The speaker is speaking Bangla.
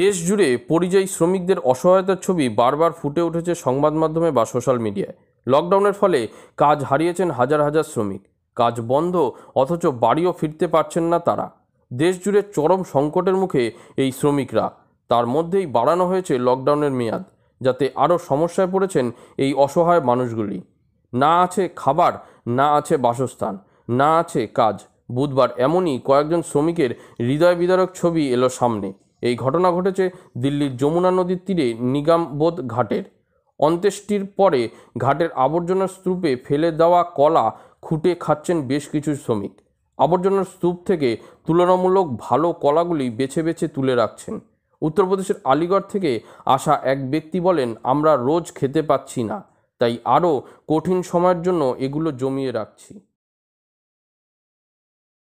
দেশ জুড়ে পরিযায়ী শ্রমিকদের অসহায়তার ছবি বারবার ফুটে উঠেছে সংবাদ মাধ্যমে বা সোশ্যাল মিডিয়ায় লকডাউনের ফলে কাজ হারিয়েছেন হাজার হাজার শ্রমিক কাজ বন্ধ অথচ বাড়িও ফিরতে পারছেন না তারা দেশ জুড়ে চরম সংকটের মুখে এই শ্রমিকরা তার মধ্যেই বাড়ানো হয়েছে লকডাউনের মেয়াদ যাতে আরও সমস্যায় পড়েছেন এই অসহায় মানুষগুলি না আছে খাবার না আছে বাসস্থান না আছে কাজ বুধবার এমনই কয়েকজন শ্রমিকের হৃদয় বিদারক ছবি এলো সামনে এই ঘটনা ঘটেছে দিল্লির যমুনা নদীর তীরে নিগমবোধ ঘাটের অন্ত্যেষ্টির পরে ঘাটের আবর্জনার স্তূপে ফেলে দেওয়া কলা খুঁটে খাচ্ছেন বেশ কিছু শ্রমিক আবর্জনার স্তূপ থেকে তুলনামূলক ভালো কলাগুলি বেছে বেছে তুলে রাখছেন উত্তরপ্রদেশের আলিগড় থেকে আসা এক ব্যক্তি বলেন আমরা রোজ খেতে পাচ্ছি না তাই আরও কঠিন সময়ের জন্য এগুলো জমিয়ে রাখছি